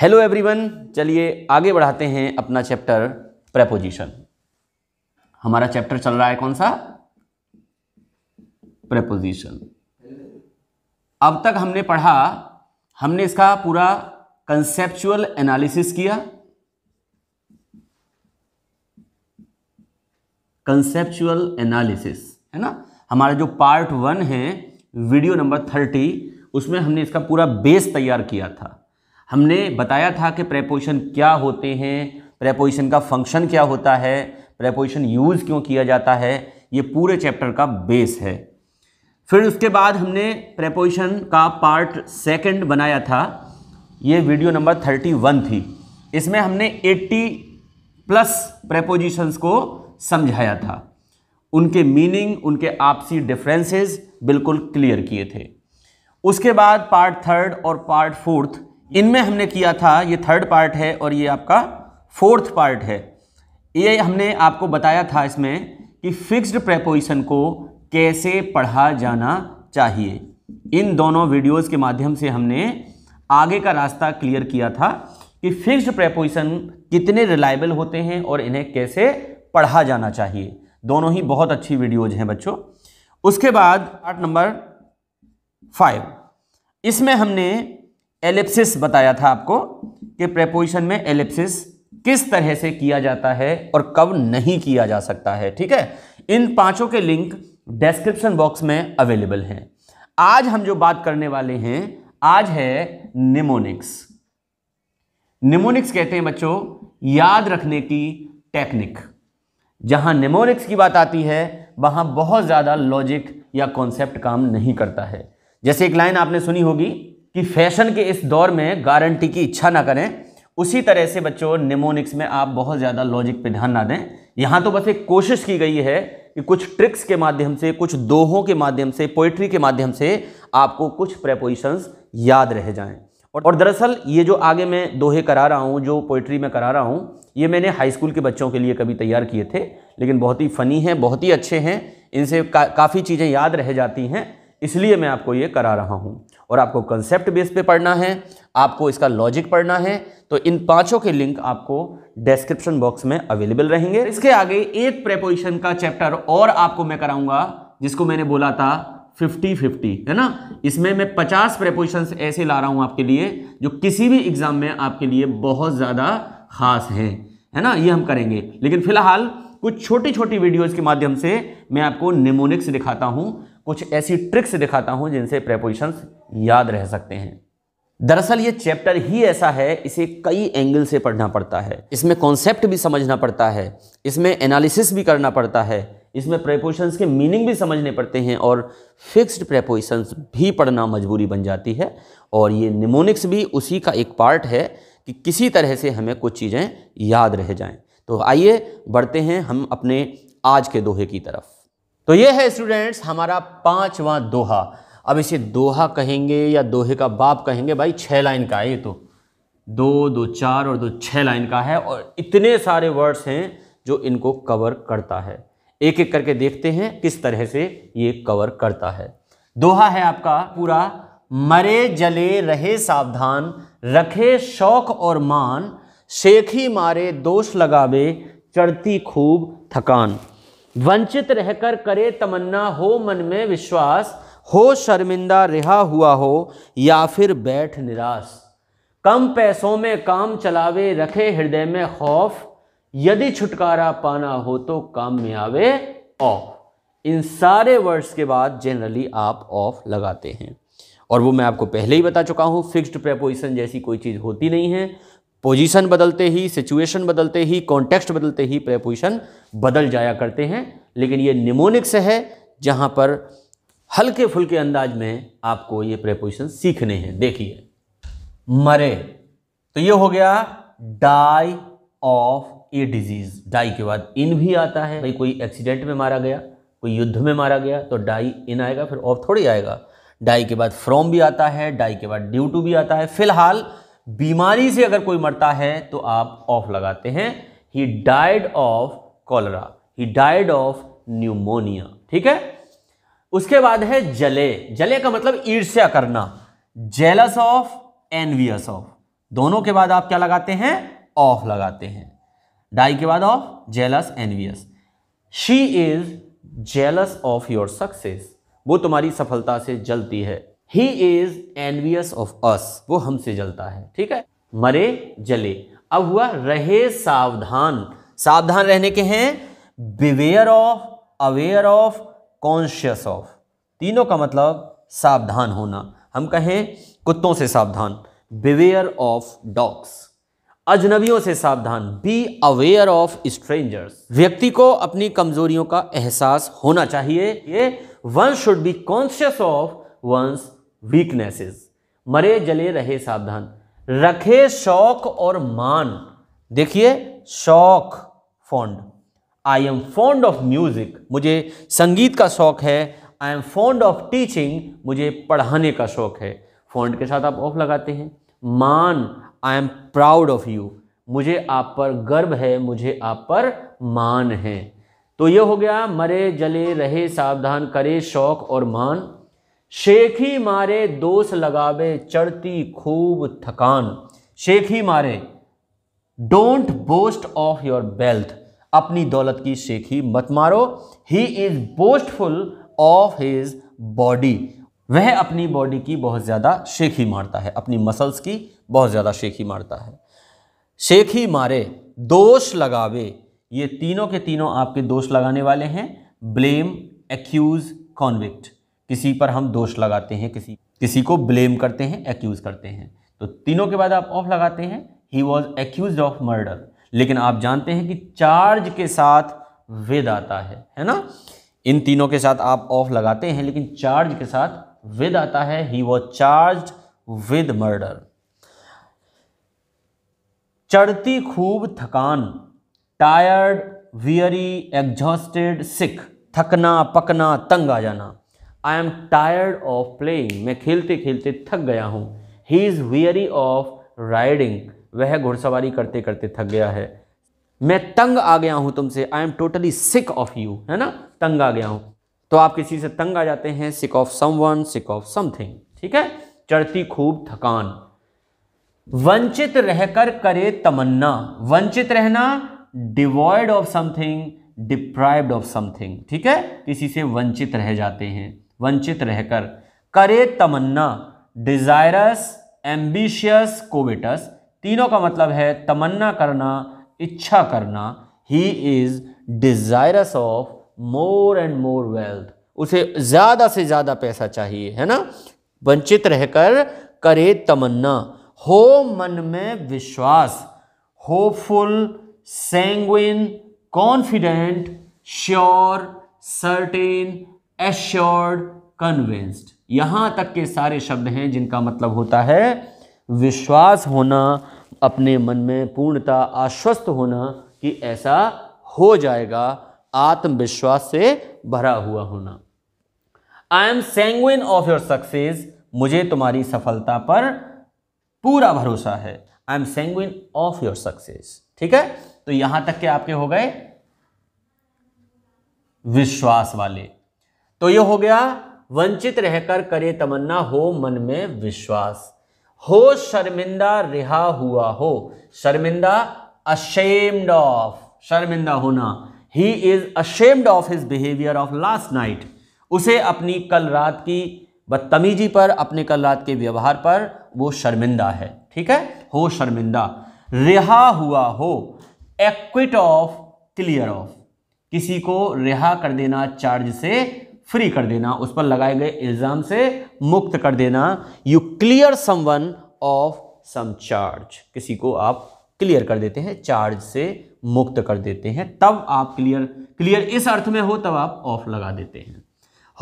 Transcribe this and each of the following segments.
hello everyone चलिए आगे बढ़ाते हैं अपना चैप्टर प्रेपोजिशन हमारा चैप्टर चल रहा है कौन सा प्रेपोजिशन अब तक हमने पढ़ा हमने इसका पूरा कंसेप्चुअल एनालिसिस किया कंसेप्चुअल एनालिसिस है ना हमारा जो पार्ट वन है वीडियो नंबर थर्टी उसमें हमने इसका पूरा बेस तैयार किया था हमने बताया था कि प्रेपोजिशन क्या होते हैं प्रेपोजिशन का फंक्शन क्या होता है प्रेपोजिशन यूज़ क्यों किया जाता है ये पूरे चैप्टर का बेस है फिर उसके बाद हमने प्रेपोजिशन का पार्ट सेकंड बनाया था ये वीडियो नंबर थर्टी वन थी इसमें हमने एट्टी प्लस प्रेपोजिशंस को समझाया था उनके मीनिंग उनके आपसी डिफरेंसेस बिल्कुल क्लियर किए थे उसके बाद पार्ट थर्ड और पार्ट फोर्थ इनमें हमने किया था ये थर्ड पार्ट है और ये आपका फोर्थ पार्ट है ये हमने आपको बताया था इसमें कि फिक्स्ड प्रेपोजिशन को कैसे पढ़ा जाना चाहिए इन दोनों वीडियोस के माध्यम से हमने आगे का रास्ता क्लियर किया था कि फिक्स्ड प्रेपोजिशन कितने रिलायबल होते हैं और इन्हें कैसे पढ़ा जाना चाहिए दोनों ही बहुत अच्छी वीडियोज हैं बच्चों उसके बाद पार्ट नंबर फाइव इसमें हमने एलिप्सिस बताया था आपको कि प्रेपोजिशन में एलिप्सिस किस तरह से किया जाता है और कब नहीं किया जा सकता है ठीक है इन पांचों के लिंक डिस्क्रिप्शन बॉक्स में अवेलेबल हैं आज हम जो बात करने वाले हैं आज है निमोनिक्स निमोनिक्स कहते हैं बच्चों याद रखने की टेक्निक जहां निमोनिक्स की बात आती है वहां बहुत ज़्यादा लॉजिक या कॉन्सेप्ट काम नहीं करता है जैसे एक लाइन आपने सुनी होगी कि फैशन के इस दौर में गारंटी की इच्छा ना करें उसी तरह से बच्चों निमोनिक्स में आप बहुत ज़्यादा लॉजिक पे ध्यान ना दें यहाँ तो बस एक कोशिश की गई है कि कुछ ट्रिक्स के माध्यम से कुछ दोहों के माध्यम से पोइट्री के माध्यम से आपको कुछ प्रेपोजिशंस याद रह जाएं और, और दरअसल ये जो आगे मैं दोहे करा रहा हूँ जो पोइट्री में करा रहा हूँ ये मैंने हाई स्कूल के बच्चों के लिए कभी तैयार किए थे लेकिन बहुत ही फ़नी हैं बहुत ही अच्छे हैं इनसे का, काफ़ी चीज़ें याद रह जाती हैं इसलिए मैं आपको ये करा रहा हूँ और आपको कंसेप्ट बेस पे पढ़ना है आपको इसका लॉजिक पढ़ना है तो इन पांचों के लिंक आपको डिस्क्रिप्शन बॉक्स में अवेलेबल रहेंगे इसके आगे एक प्रेपोजिशन का चैप्टर और आपको मैं कराऊंगा जिसको मैंने बोला था 50 50 है ना इसमें मैं पचास प्रेपोजिशन ऐसे ला रहा हूं आपके लिए जो किसी भी एग्जाम में आपके लिए बहुत ज़्यादा खास हैं है ना ये हम करेंगे लेकिन फिलहाल कुछ छोटी छोटी वीडियोज़ के माध्यम से मैं आपको निमोनिक्स दिखाता हूं कुछ ऐसी ट्रिक्स दिखाता हूँ जिनसे प्रेपोजिशंस याद रह सकते हैं दरअसल ये चैप्टर ही ऐसा है इसे कई एंगल से पढ़ना पड़ता है इसमें कॉन्सेप्ट भी समझना पड़ता है इसमें एनालिसिस भी करना पड़ता है इसमें प्रेपोजिशंस के मीनिंग भी समझने पड़ते हैं और फिक्स्ड प्रेपोजिशंस भी पढ़ना मजबूरी बन जाती है और ये निमोनिक्स भी उसी का एक पार्ट है कि किसी तरह से हमें कुछ चीज़ें याद रह जाएं तो आइए बढ़ते हैं हम अपने आज के दोहे की तरफ तो ये है स्टूडेंट्स हमारा पाँचवा दोहा अब इसे दोहा कहेंगे या दोहे का बाप कहेंगे भाई छः लाइन का है ये तो दो दो चार और दो छः लाइन का है और इतने सारे वर्ड्स हैं जो इनको कवर करता है एक एक करके देखते हैं किस तरह से ये कवर करता है दोहा है आपका पूरा मरे जले रहे सावधान रखे शौक और मान शेखी मारे दोष लगावे चढ़ती खूब थकान वंचित रहकर करे तमन्ना हो मन में विश्वास हो शर्मिंदा रिहा हुआ हो या फिर बैठ निराश कम पैसों में काम चलावे रखे हृदय में खौफ यदि छुटकारा पाना हो तो काम में आवे ऑफ इन सारे वर्ड्स के बाद जनरली आप ऑफ लगाते हैं और वो मैं आपको पहले ही बता चुका हूँ फिक्स्ड प्रेपोजिशन जैसी कोई चीज़ होती नहीं है पोजीशन बदलते ही सिचुएशन बदलते ही कॉन्टेक्स्ट बदलते ही प्रेपोजिशन बदल जाया करते हैं लेकिन ये निमोनिक्स है जहाँ पर हल्के फुल्के अंदाज में आपको ये प्रेपोजिशन सीखने हैं देखिए मरे तो ये हो गया die of a disease die के बाद इन भी आता है भाई कोई एक्सीडेंट में मारा गया कोई युद्ध में मारा गया तो डाई इन आएगा फिर ऑफ थोड़ी आएगा डाई के बाद फ्रॉम भी आता है डाई के बाद ड्यू टू भी आता है फिलहाल बीमारी से अगर कोई मरता है तो आप ऑफ लगाते हैं he died of cholera he died of pneumonia ठीक है उसके बाद है जले जले का मतलब ईर्ष्या करना जेलस ऑफ एनवियस ऑफ दोनों के बाद आप क्या लगाते हैं ऑफ लगाते हैं डाई के बाद of jealous envious she is jealous of your success वो तुम्हारी सफलता से जलती है he is envious of us वो हमसे जलता है ठीक है मरे जले अब हुआ रहे सावधान सावधान रहने के हैं beware of aware of conscious of तीनों का मतलब सावधान होना हम कहें कुत्तों से सावधान बिवेयर ऑफ डॉग्स अजनबियों से सावधान बी अवेयर ऑफ स्ट्रेंजर्स व्यक्ति को अपनी कमजोरियों का एहसास होना चाहिए ये one should be conscious of one's weaknesses मरे जले रहे सावधान रखे शौक और मान देखिए शौक fond I am fond of music मुझे संगीत का शौक है I am fond of teaching मुझे पढ़ाने का शौक है फॉन्ड के साथ आप ऑफ लगाते हैं मान I am proud of you मुझे आप पर गर्व है मुझे आप पर मान है तो ये हो गया मरे जले रहे सावधान करे शौक और मान शेखी मारे दोष लगावे चढ़ती खूब थकान शेखी मारे don't boast of your wealth अपनी दौलत की शेखी मत मारो he is boastful of his body वह अपनी बॉडी की बहुत ज़्यादा शेखी मारता है अपनी मसल्स की बहुत ज़्यादा शेखी मारता है शेखी मारे दोष लगावे ये तीनों के तीनों आपके दोष लगाने वाले हैं ब्लेम एक्यूज कॉन्विक्ट किसी पर हम दोष लगाते हैं किसी किसी को ब्लेम करते हैं एक्यूज़ करते हैं तो तीनों के बाद आप ऑफ लगाते हैं he was accused of murder लेकिन आप जानते हैं कि चार्ज के साथ वेद आता है है ना इन तीनों के साथ आप ऑफ लगाते हैं लेकिन चार्ज के साथ विद आता है he was charged with murder चढ़ती खूब थकान टायर्ड वियरी एग्जॉस्टेड सिख थकना पकना तंग आ जाना I am tired of playing मैं खेलते खेलते थक गया हूँ he is weary of riding वह घुड़सवारी करते करते थक गया है मैं तंग आ गया हूँ तुमसे I am totally sick of you है ना तंग आ गया हूँ तो आप किसी से तंग आ जाते हैं sick of someone sick of something ठीक है चढ़ती खूब थकान वंचित रहकर करे तमन्ना वंचित रहना devoid of something deprived of something ठीक है किसी से वंचित रह जाते हैं वंचित रहकर करे तमन्ना डिजायरस एम्बिशियस कोविटस तीनों का मतलब है तमन्ना करना इच्छा करना he is desirous of more and more wealth उसे ज़्यादा से ज़्यादा पैसा चाहिए है ना वंचित रहकर करे तमन्ना हो मन में विश्वास hopeful sanguine confident sure certain assured convinced यहां तक के सारे शब्द हैं जिनका मतलब होता है विश्वास होना अपने मन में पूर्णता आश्वस्त होना कि ऐसा हो जाएगा आत्मविश्वास से भरा हुआ होना I am sanguine of your success मुझे तुम्हारी सफलता पर पूरा भरोसा है I am sanguine of your success ठीक है तो यहां तक के आपके हो गए विश्वास वाले तो ये हो गया वंचित रहकर करे तमन्ना हो मन में विश्वास हो शर्मिंदा रिहा हुआ हो शर्मिंदा अशेम्ड ऑफ शर्मिंदा होना he is ashamed of his behaviour of last night उसे अपनी कल रात की बदतमीजी पर अपने कल रात के व्यवहार पर वो शर्मिंदा है ठीक है हो शर्मिंदा रिहा हुआ हो एक्विट ऑफ क्लियर ऑफ किसी को रिहा कर देना चार्ज से फ्री कर देना उस पर लगाए गए इल्ज़ाम से मुक्त कर देना you clear someone of some charge किसी को आप क्लियर कर देते हैं चार्ज से मुक्त कर देते हैं तब आप क्लियर क्लियर इस अर्थ में हो तब आप ऑफ लगा देते हैं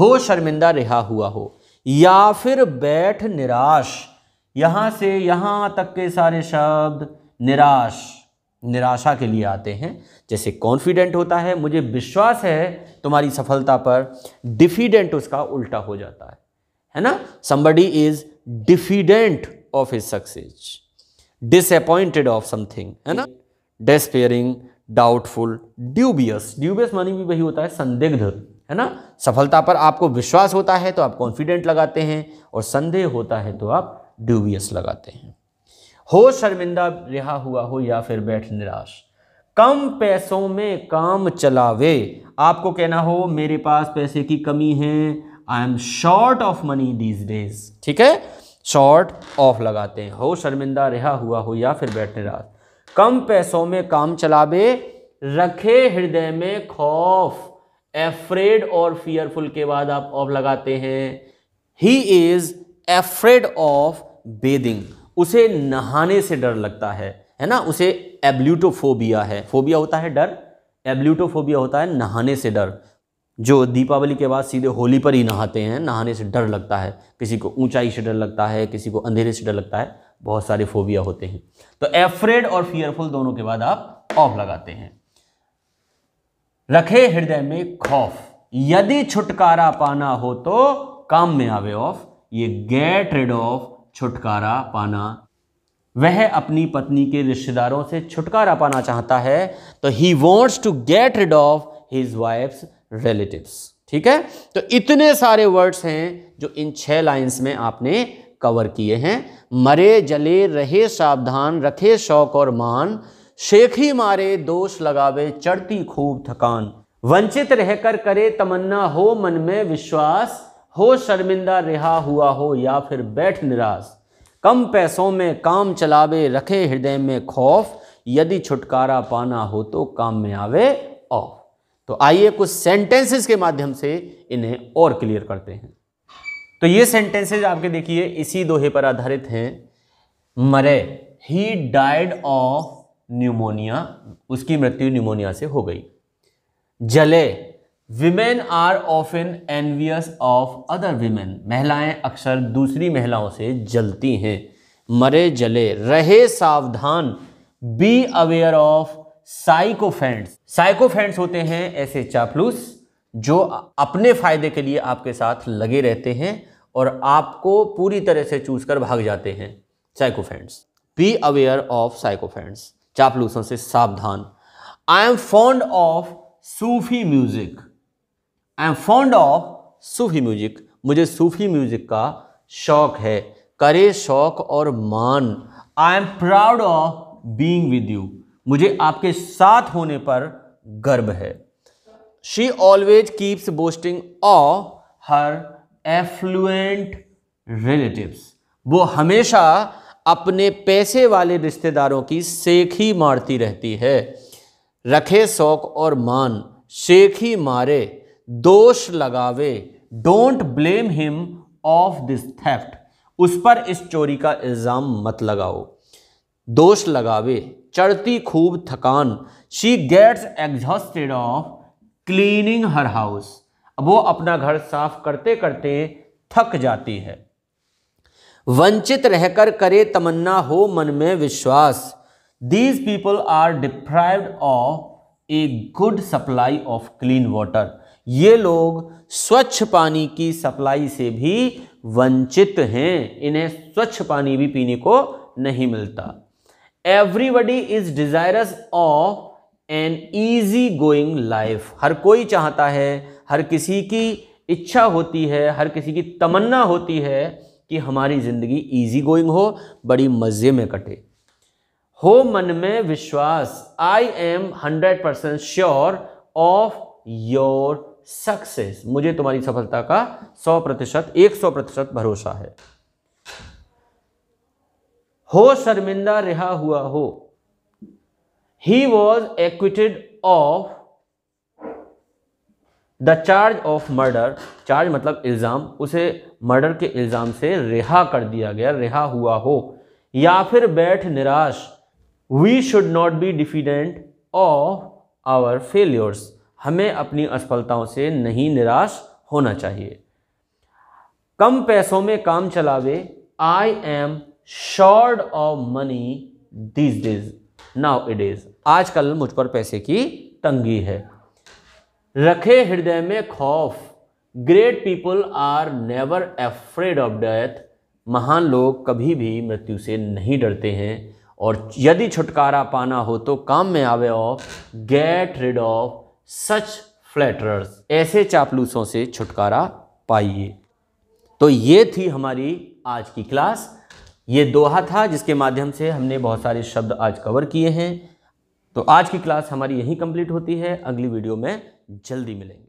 हो शर्मिंदा रिहा हुआ हो या फिर बैठ निराश यहां से यहां तक के सारे शब्द निराश निराशा के लिए आते हैं जैसे कॉन्फिडेंट होता है मुझे विश्वास है तुम्हारी सफलता पर डिफिडेंट उसका उल्टा हो जाता है है ना somebody is diffident of his success disappointed of something है ना डेस्पेयरिंग डाउटफुल ड्यूबियस ड्यूबियस मानी भी वही होता है संदिग्ध है ना सफलता पर आपको विश्वास होता है तो आप कॉन्फिडेंट लगाते हैं और संदेह होता है तो आप ड्यूबियस लगाते हैं हो शर्मिंदा रिहा हुआ हो या फिर बैठ निराश कम पैसों में काम चलावे आपको कहना हो मेरे पास पैसे की कमी है I am short of money these days ठीक है शॉर्ट ऑफ लगाते हैं हो शर्मिंदा रिहा हुआ हो या फिर बैठ निराश कम पैसों में काम चलावे रखे हृदय में खौफ एफ्रेड और फियरफुल के बाद आप ऑफ लगाते हैं he is afraid of bathing उसे नहाने से डर लगता है है ना उसे एब्ल्यूटोफोबिया है फोबिया होता है डर एब्ल्यूटोफोबिया होता है नहाने से डर जो दीपावली के बाद सीधे होली पर ही नहाते हैं नहाने से डर लगता है किसी को ऊंचाई से डर लगता है किसी को अंधेरे से डर लगता है बहुत सारे फोबिया होते हैं तो एफ्रेड और फियरफुल दोनों के बाद आप ऑफ लगाते हैं रखे हृदय में खौफ यदि छुटकारा पाना हो तो काम में आवे ऑफ ये गेट रेड ऑफ छुटकारा पाना वह अपनी पत्नी के रिश्तेदारों से छुटकारा पाना चाहता है तो he wants to get rid of his wife's relatives ठीक है तो इतने सारे वर्ड्स हैं जो इन छह लाइंस में आपने कवर किए हैं मरे जले रहे सावधान रखे शौक और मान शेखी मारे दोष लगावे चढ़ती खूब थकान वंचित रहकर करे तमन्ना हो मन में विश्वास हो शर्मिंदा रिहा हुआ हो या फिर बैठ निराश कम पैसों में काम चलावे रखे हृदय में खौफ यदि छुटकारा पाना हो तो काम में आवे ऑफ तो आइए कुछ सेंटेंसेस के माध्यम से इन्हें और क्लियर करते हैं तो ये सेंटेंसेज आपके देखिए इसी दोहे पर आधारित हैं मरे ही डाइड ऑफ न्यूमोनिया उसकी मृत्यु न्यूमोनिया से हो गई जले women are often envious of other women महिलाएं अक्सर दूसरी महिलाओं से जलती हैं मरे जले रहे सावधान be aware of sycophants sycophants होते हैं ऐसे चापलूस जो अपने फायदे के लिए आपके साथ लगे रहते हैं और आपको पूरी तरह से चूज कर भाग जाते हैं sycophants be aware of sycophants चापलूसों से सावधान I am fond of Sufi music I am fond of Sufi music मुझे सूफी म्यूजिक का शौक है करे शौक और मान I am proud of being with you मुझे आपके साथ होने पर गर्व है she always keeps boasting of her affluent relatives वो हमेशा अपने पैसे वाले रिश्तेदारों की सेख ही मारती रहती है रखे शौक और मान शेख ही मारे दोष लगावे don't blame him of this theft उस पर इस चोरी का इल्ज़ाम मत लगाओ दोष लगावे चढ़ती खूब थकान she gets exhausted of cleaning her house अब वो अपना घर साफ करते करते थक जाती है वंचित रहकर करे तमन्ना हो मन में विश्वास these people are deprived of a good supply of clean water ये लोग स्वच्छ पानी की सप्लाई से भी वंचित हैं इन्हें स्वच्छ पानी भी पीने को नहीं मिलता everybody is desirous of an easy going life हर कोई चाहता है हर किसी की इच्छा होती है हर किसी की तमन्ना होती है कि हमारी ज़िंदगी ईजी गोइंग हो बड़ी मज़े में कटे हो मन में विश्वास I am hundred percent sure of your success मुझे तुम्हारी सफलता का सौ प्रतिशत एक सौ प्रतिशत भरोसा है हो शर्मिंदा रिहा हुआ हो he was acquitted of the charge of murder charge मतलब इल्ज़ाम उसे मर्डर के इल्ज़ाम से रिहा कर दिया गया रिहा हुआ हो या फिर बैठ निराश we should not be diffident of our failures हमें अपनी असफलताओं से नहीं निराश होना चाहिए कम पैसों में काम चलावे I am short of money this days now it is आजकल मुझ पर पैसे की तंगी है रखे हृदय में खौफ great people are never afraid of death महान लोग कभी भी मृत्यु से नहीं डरते हैं और यदि छुटकारा पाना हो तो काम में आवे of get rid of such flatterers ऐसे चापलूसों से छुटकारा पाइए तो ये थी हमारी आज की क्लास ये दोहा था जिसके माध्यम से हमने बहुत सारे शब्द आज कवर किए हैं तो आज की क्लास हमारी यहीं कंप्लीट होती है अगली वीडियो में जल्दी मिलेंगे